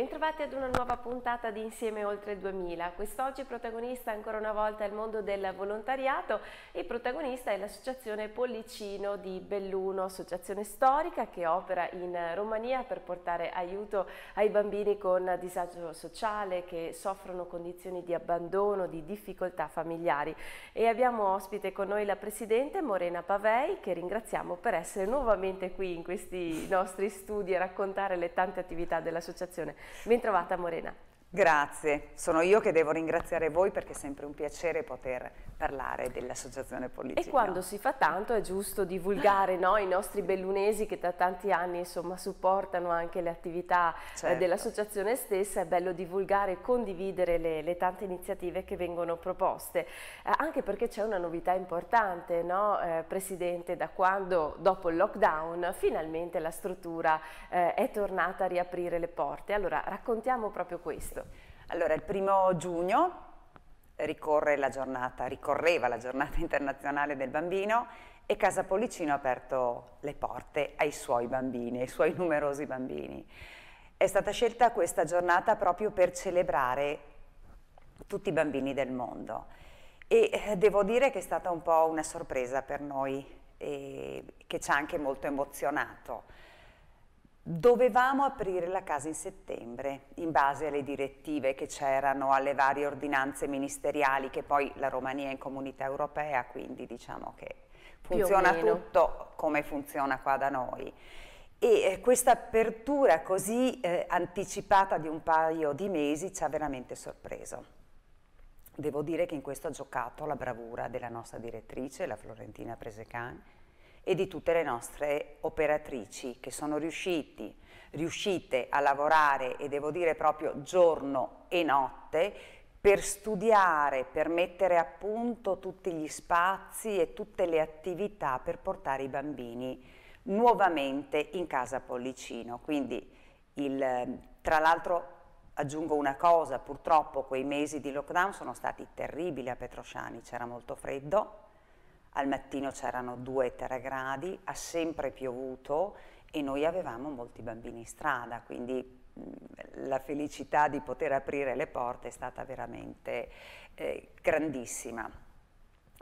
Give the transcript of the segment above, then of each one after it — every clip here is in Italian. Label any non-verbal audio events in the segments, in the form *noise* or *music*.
Bentrovati ad una nuova puntata di Insieme Oltre 2000. Quest'oggi protagonista ancora una volta è il mondo del volontariato e protagonista è l'associazione Pollicino di Belluno, associazione storica che opera in Romania per portare aiuto ai bambini con disagio sociale che soffrono condizioni di abbandono, di difficoltà familiari. E abbiamo ospite con noi la presidente Morena Pavei che ringraziamo per essere nuovamente qui in questi nostri studi a raccontare le tante attività dell'associazione. Bentrovata Morena. Grazie, sono io che devo ringraziare voi perché è sempre un piacere poter parlare dell'associazione politica. E quando si fa tanto è giusto divulgare no? i nostri bellunesi che da tanti anni insomma, supportano anche le attività eh, certo. dell'associazione stessa, è bello divulgare e condividere le, le, tante iniziative che vengono proposte, eh, anche perché c'è una novità importante, no? eh, Presidente, da quando dopo il lockdown finalmente la struttura eh, è tornata a riaprire le porte. Allora raccontiamo proprio questo. Allora, il primo giugno ricorre la giornata, ricorreva la giornata *laughs* internazionale del bambino e Casa Pollicino ha aperto le porte ai suoi bambini, ai suoi numerosi bambini. È stata scelta questa giornata proprio per celebrare tutti i bambini del mondo e eh, devo dire che è stata un po' una sorpresa per noi e che ci ha anche molto emozionato Dovevamo aprire la casa in settembre, in base alle direttive che c'erano, alle varie ordinanze ministeriali, che poi la Romania è in comunità europea, quindi diciamo che funziona tutto come funziona qua da noi. E eh, questa apertura così eh, anticipata di un paio di mesi ci ha veramente sorpreso. Devo dire che in questo ha giocato la bravura della nostra direttrice, la Florentina Presecan, e di tutte le nostre operatrici che sono riusciti, riuscite a lavorare e devo dire proprio giorno e notte per studiare, per mettere a punto tutti gli spazi e tutte le attività per portare i bambini nuovamente in casa Pollicino. Quindi il, tra l'altro aggiungo una cosa, purtroppo quei mesi di lockdown sono stati terribili a Petrosciani, c'era molto freddo, al mattino c'erano 2-3 gradi, ha sempre piovuto e noi avevamo molti bambini in strada, quindi la felicità di poter aprire le porte è stata veramente eh, grandissima.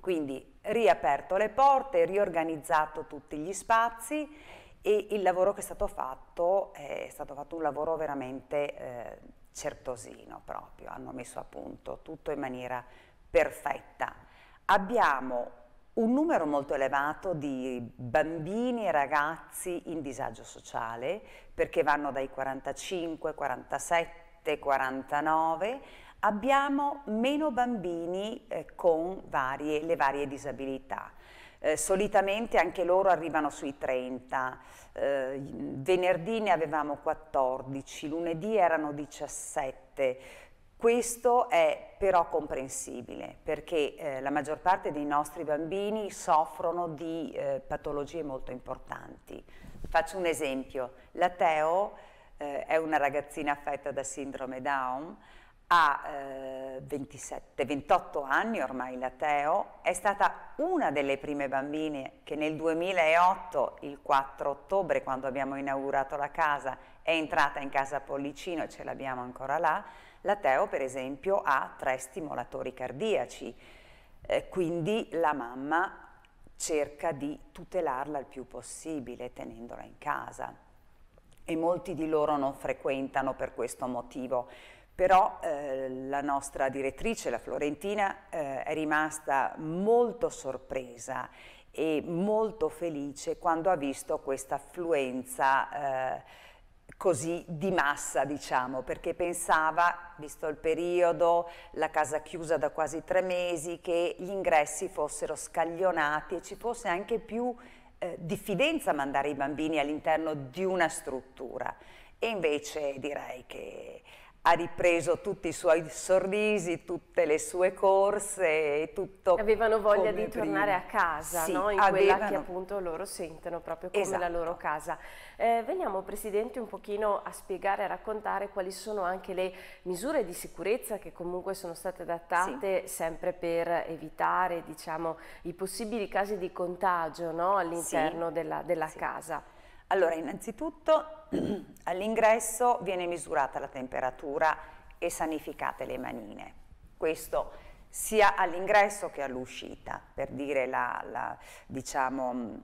Quindi riaperto le porte, riorganizzato tutti gli spazi e il lavoro che è stato fatto eh, è stato fatto un lavoro veramente eh, certosino proprio, hanno messo a punto tutto in maniera perfetta. Abbiamo un numero molto elevato di bambini e ragazzi in disagio sociale, perché vanno dai 45, 47, 49, abbiamo meno bambini eh, con varie, le varie disabilità. Eh, solitamente anche loro arrivano sui 30, eh, venerdì ne avevamo 14, lunedì erano 17, questo è però comprensibile perché eh, la maggior parte dei nostri bambini soffrono di eh, patologie molto importanti. Faccio un esempio, la Teo eh, è una ragazzina affetta da sindrome Down, ha 27-28 eh, anni ormai la Teo, è stata una delle prime bambine che nel 2008, il 4 ottobre, quando abbiamo inaugurato la casa, è entrata in casa Pollicino, e ce l'abbiamo ancora là, la Teo, per esempio, ha tre stimolatori cardiaci, eh, quindi la mamma cerca di tutelarla il più possibile tenendola in casa e molti di loro non frequentano per questo motivo. Però eh, la nostra direttrice, la Florentina, eh, è rimasta molto sorpresa e molto felice quando ha visto questa affluenza eh, così di massa, diciamo, perché pensava, visto il periodo, la casa chiusa da quasi tre mesi, che gli ingressi fossero scaglionati e ci fosse anche più eh, diffidenza a mandare i bambini all'interno di una struttura. E invece direi che ha ripreso tutti i suoi sorrisi, tutte le sue corse e tutto. Avevano voglia di prima. tornare a casa, sì, no? in avevano. quella che appunto loro sentono proprio come esatto. la loro esatto. casa. Eh, veniamo Presidente un pochino a spiegare, a raccontare quali sono anche le misure di sicurezza che comunque sono state adattate sì. sempre per evitare diciamo, i possibili casi di contagio no? all'interno sì. della, della casa. Allora, innanzitutto *clears throat* all'ingresso viene misurata la temperatura e sanificate le manine. Questo sia all'ingresso che all'uscita, per dire la, la, diciamo,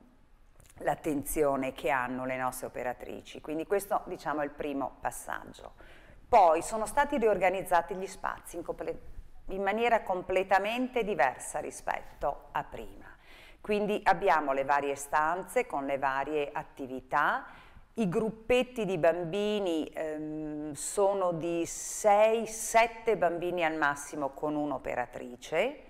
l'attenzione che hanno le nostre operatrici. Quindi questo diciamo, è il primo passaggio. Poi sono stati riorganizzati gli spazi in, comple- in maniera completamente diversa rispetto a prima. Quindi abbiamo le varie stanze con le varie attività, i gruppetti di bambini ehm, sono di 6-7 bambini al massimo con un'operatrice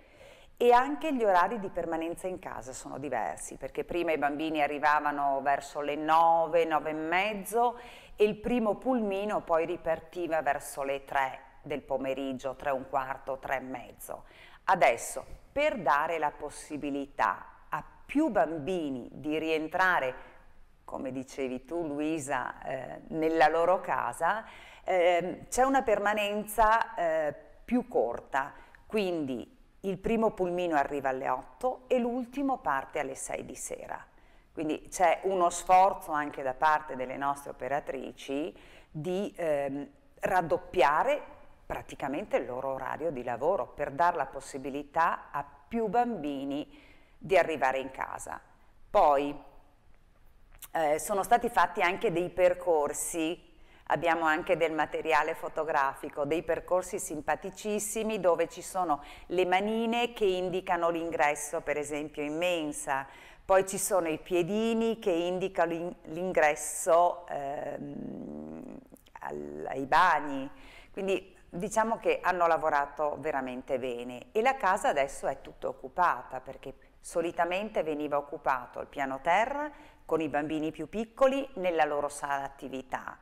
e anche gli orari di permanenza in casa sono diversi perché prima i bambini arrivavano verso le 9, 9 e mezzo e il primo pulmino poi ripartiva verso le 3 del pomeriggio, 3 e un quarto, 3 e mezzo. Adesso, per dare la possibilità più bambini di rientrare, come dicevi tu Luisa, eh, nella loro casa, eh, c'è una permanenza eh, più corta, quindi il primo pulmino arriva alle 8 e l'ultimo parte alle 6 di sera. Quindi c'è uno sforzo anche da parte delle nostre operatrici di ehm, raddoppiare praticamente il loro orario di lavoro per dare la possibilità a più bambini di di arrivare in casa. Poi eh, sono stati fatti anche dei percorsi abbiamo anche del materiale fotografico, dei percorsi simpaticissimi dove ci sono le manine che indicano l'ingresso per esempio in mensa, poi ci sono i piedini che indicano l'ingresso ehm, ai bagni, quindi diciamo che hanno lavorato veramente bene e la casa adesso è tutta occupata perché Solitamente veniva occupato il piano terra con i bambini più piccoli nella loro sala attività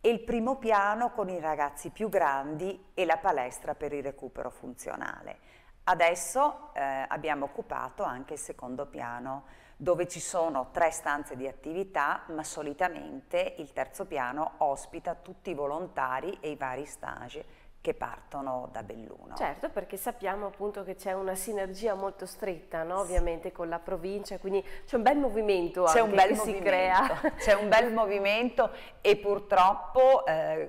e il primo piano con i ragazzi più grandi e la palestra per il recupero funzionale. Adesso eh, abbiamo occupato anche il secondo piano dove ci sono tre stanze di attività ma solitamente il terzo piano ospita tutti i volontari e i vari stage che partono da Belluno. Certo, perché sappiamo appunto che c'è una sinergia molto stretta, no? ovviamente, con la provincia, quindi c'è un bel movimento c'è un bel che movimento. si crea. C'è un bel movimento e purtroppo eh,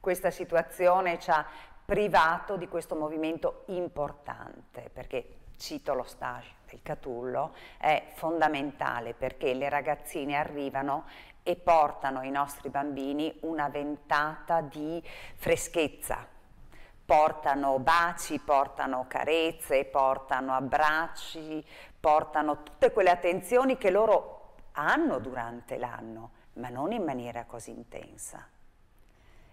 questa situazione ci ha privato di questo movimento importante, perché cito lo stage del Catullo, è fondamentale perché le ragazzine arrivano e portano ai nostri bambini una ventata di freschezza. Portano baci, portano carezze, portano abbracci, portano tutte quelle attenzioni che loro hanno durante l'anno, ma non in maniera così intensa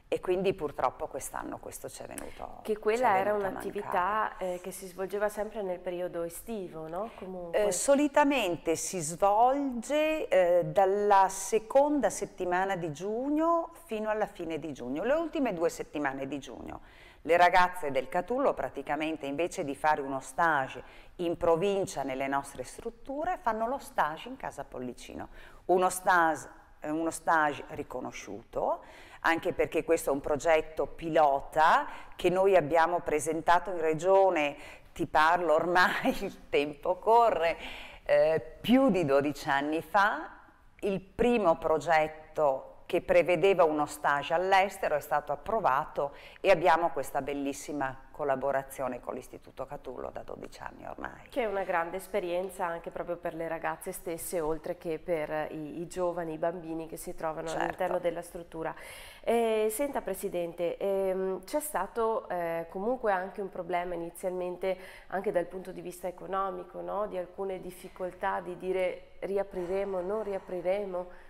e quindi purtroppo quest'anno questo ci è venuto Che quella venuto era un'attività eh, che si svolgeva sempre nel periodo estivo, no? Eh, solitamente si svolge eh, dalla seconda settimana di giugno fino alla fine di giugno, le ultime due settimane di giugno. Le ragazze del Catullo praticamente invece di fare uno stage in provincia nelle nostre strutture fanno lo stage in casa Pollicino, uno stage eh, uno stage riconosciuto, anche perché questo è un progetto pilota che noi abbiamo presentato in regione, ti parlo ormai, *laughs* il tempo corre, eh, più di 12 anni fa, il primo progetto che prevedeva uno stage all'estero, è stato approvato e abbiamo questa bellissima collaborazione con l'Istituto Catullo da 12 anni ormai. Che è una grande esperienza anche proprio per le ragazze stesse, oltre che per i, i giovani, i bambini che si trovano certo. all'interno della struttura. Eh, senta Presidente, ehm, c'è stato eh, comunque anche un problema inizialmente anche dal punto di vista economico, no? di alcune difficoltà di dire riapriremo, non riapriremo,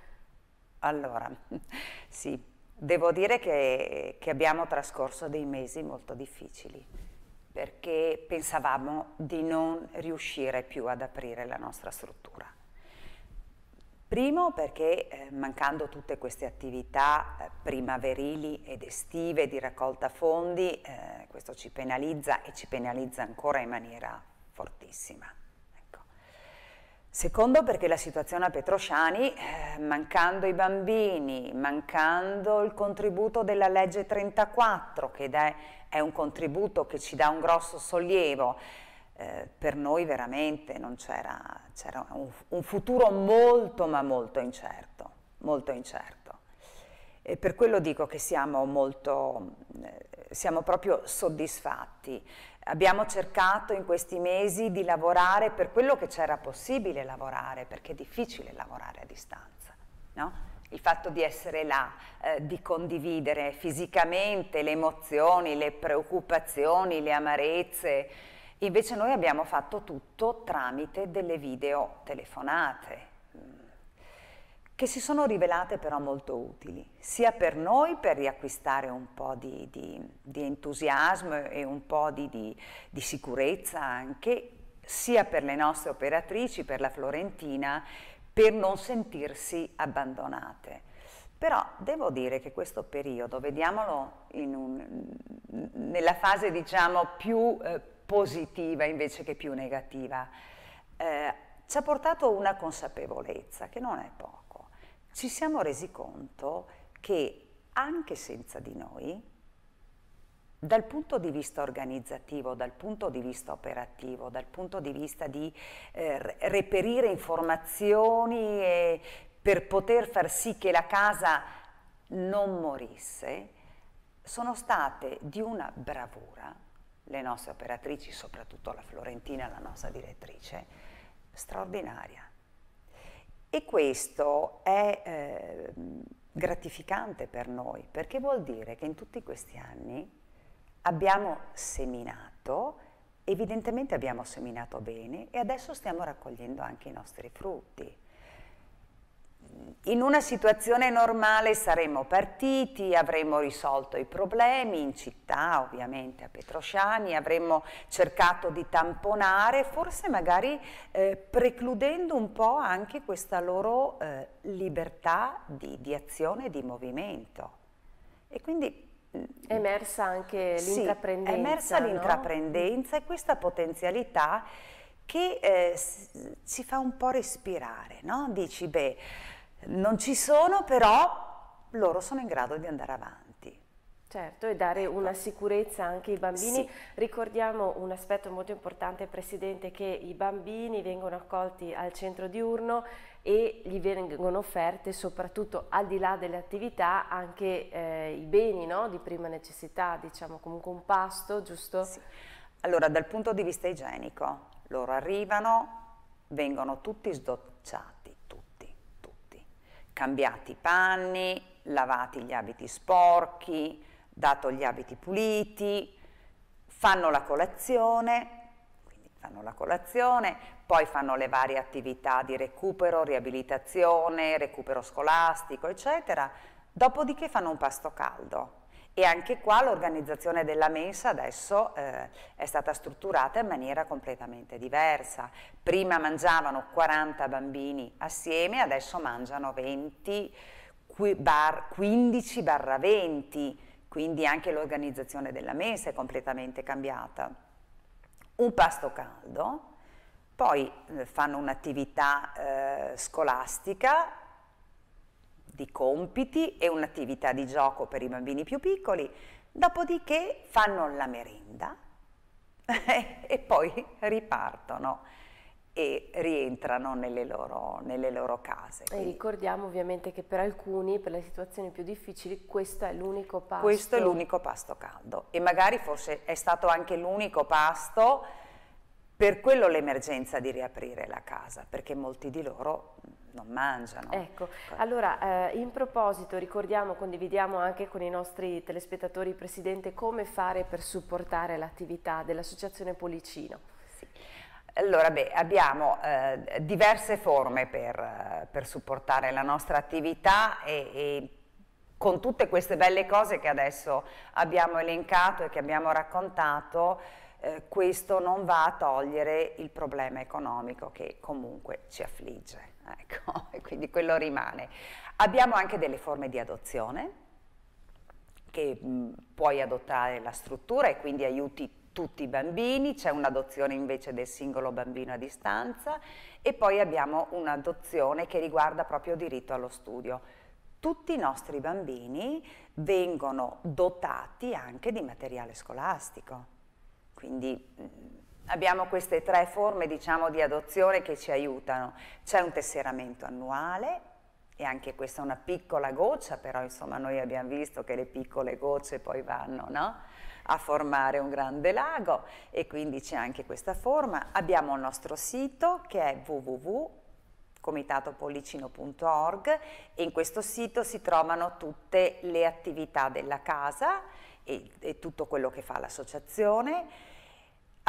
allora, *laughs* sì, devo dire che, che, abbiamo trascorso dei mesi molto difficili perché pensavamo di non riuscire più ad aprire la nostra struttura. Primo perché eh, mancando tutte queste attività eh, primaverili ed estive di raccolta fondi, eh, questo ci penalizza e ci penalizza ancora in maniera fortissima. Secondo perché la situazione a Petrosciani, eh, mancando i bambini, mancando il contributo della legge 34, che è, è un contributo che ci dà un grosso sollievo, eh, per noi veramente c'era, un, un, futuro molto ma molto incerto, molto incerto. E per quello dico che siamo molto eh, siamo proprio soddisfatti. Abbiamo cercato in questi mesi di lavorare per quello che c'era possibile lavorare, perché è difficile lavorare a distanza. No? il fatto di essere là, eh, di condividere fisicamente le emozioni, le preoccupazioni, le amarezze. Invece noi abbiamo fatto tutto tramite delle videotelefonate. Mm che si sono rivelate però molto utili, sia per noi per riacquistare un po' di, di, di entusiasmo e un po' di, di, sicurezza anche, sia per le nostre operatrici, per la Florentina, per non sentirsi abbandonate. Però devo dire che questo periodo, vediamolo un, nella fase diciamo più eh, positiva invece che più negativa, eh, ci ha portato una consapevolezza che non è poca ci siamo resi conto che anche senza di noi, dal punto di vista organizzativo, dal punto di vista operativo, dal punto di vista di eh, reperire informazioni e, per poter far sì che la casa non morisse, sono state di una bravura le nostre operatrici, soprattutto la Florentina, la nostra direttrice, straordinaria. E questo è eh, gratificante per noi perché vuol dire che in tutti questi anni abbiamo seminato, evidentemente abbiamo seminato bene e adesso stiamo raccogliendo anche i nostri frutti in una situazione normale saremmo partiti, avremmo risolto i problemi in città, ovviamente a Petrosciani, avremmo cercato di tamponare, forse magari eh, precludendo un po' anche questa loro eh, libertà di, di azione e di movimento. E quindi mm, emersa anche l'intraprendenza. Sì, emersa no? l'intraprendenza e questa potenzialità che eh, ci fa un po' respirare, no? Dici, beh, non ci sono, però loro sono in grado di andare avanti. Certo, e dare ecco. una sicurezza anche ai bambini. Sì. Ricordiamo un aspetto molto importante, Presidente, che i bambini vengono accolti al centro diurno e gli vengono offerte soprattutto al di là delle attività anche eh, i beni no? di prima necessità, diciamo comunque un pasto, giusto? Sì. Allora, dal punto di vista igienico, loro arrivano, vengono tutti sdocciati cambiati i panni, lavati gli abiti sporchi, dato gli abiti puliti, fanno la colazione, fanno la colazione, poi fanno le varie attività di recupero, riabilitazione, recupero scolastico, eccetera, dopodiché fanno un pasto caldo. E anche qua l'organizzazione della mensa adesso eh, è stata strutturata in maniera completamente diversa. Prima mangiavano 40 bambini assieme, adesso mangiano 20, bar, 15 barra 20, quindi anche l'organizzazione della mensa è completamente cambiata. Un pasto caldo, poi eh, fanno un'attività eh, scolastica di compiti e un'attività di gioco per i bambini più piccoli, dopodiché fanno la merenda *laughs* e poi ripartono e rientrano nelle loro, nelle loro case. E ricordiamo ovviamente che per alcuni, per le situazioni più difficili, questo è l'unico pasto. Questo è l'unico pasto caldo e magari forse è stato anche l'unico pasto per quello l'emergenza di riaprire la casa, perché molti di loro non mangiano. Ecco, allora eh, in proposito ricordiamo, condividiamo anche con i nostri telespettatori, Presidente, come fare per supportare l'attività dell'Associazione Policino. Sì. Allora, beh, abbiamo eh, diverse forme per, per, supportare la nostra attività e, e con tutte queste belle cose che adesso abbiamo elencato e che abbiamo raccontato, eh, questo non va a togliere il problema economico che comunque ci affligge ecco, *laughs* quindi quello rimane. Abbiamo anche delle forme di adozione, che mh, puoi adottare la struttura e quindi aiuti tutti i bambini, c'è un'adozione invece del singolo bambino a distanza e poi abbiamo un'adozione che riguarda proprio il diritto allo studio. Tutti i nostri bambini vengono dotati anche di materiale scolastico, quindi Abbiamo queste tre forme diciamo, di adozione che ci aiutano. C'è un tesseramento annuale, e anche questa è una piccola goccia, però insomma noi abbiamo visto che le piccole gocce poi vanno no? a formare un grande lago e quindi c'è anche questa forma. Abbiamo il nostro sito che è www.comitatopollicino.org e in questo sito si trovano tutte le attività della casa e, e tutto quello che fa l'associazione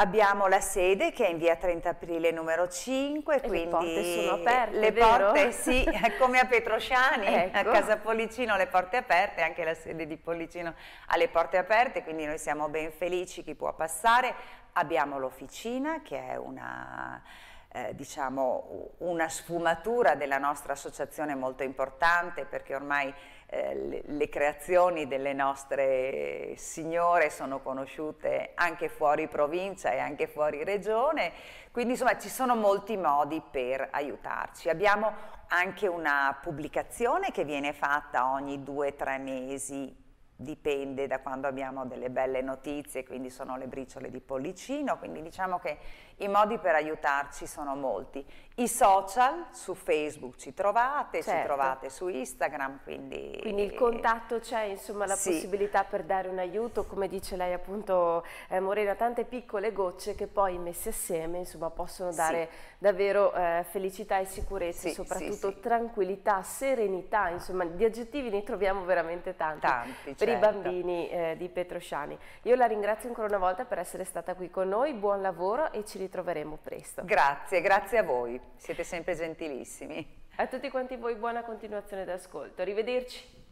Abbiamo la sede che è in via 30 aprile numero 5, e quindi le porte sono aperte, le porte, *laughs* sì, come a Petrosciani, ecco. a Casa Pollicino le porte aperte, anche la sede di Pollicino ha le porte aperte, quindi noi siamo ben felici chi può passare. Abbiamo l'officina che è una eh, diciamo, una sfumatura della nostra associazione molto importante perché ormai eh, le, le, creazioni delle nostre signore sono conosciute anche fuori provincia e anche fuori regione, quindi insomma ci sono molti modi per aiutarci. Abbiamo anche una pubblicazione che viene fatta ogni due o tre mesi dipende da quando abbiamo delle belle notizie, quindi sono le briciole di Pollicino, quindi diciamo che i modi per aiutarci sono molti. I social, su Facebook ci trovate, certo. ci trovate su Instagram. Quindi, quindi il contatto c'è, insomma la sì. possibilità per dare un aiuto, come dice lei appunto eh, Morena, tante piccole gocce che poi messe assieme insomma, possono dare sì. davvero eh, felicità e sicurezza, sì, soprattutto tranquillità, serenità, insomma di aggettivi ne troviamo veramente tanti, tanti per certo. i bambini eh, di Petrosciani. Io la ringrazio ancora una volta per essere stata qui con noi, buon lavoro e ci ritroviamo ritroveremo presto. Grazie, grazie a voi, siete sempre gentilissimi. A tutti quanti voi buona continuazione d'ascolto, arrivederci.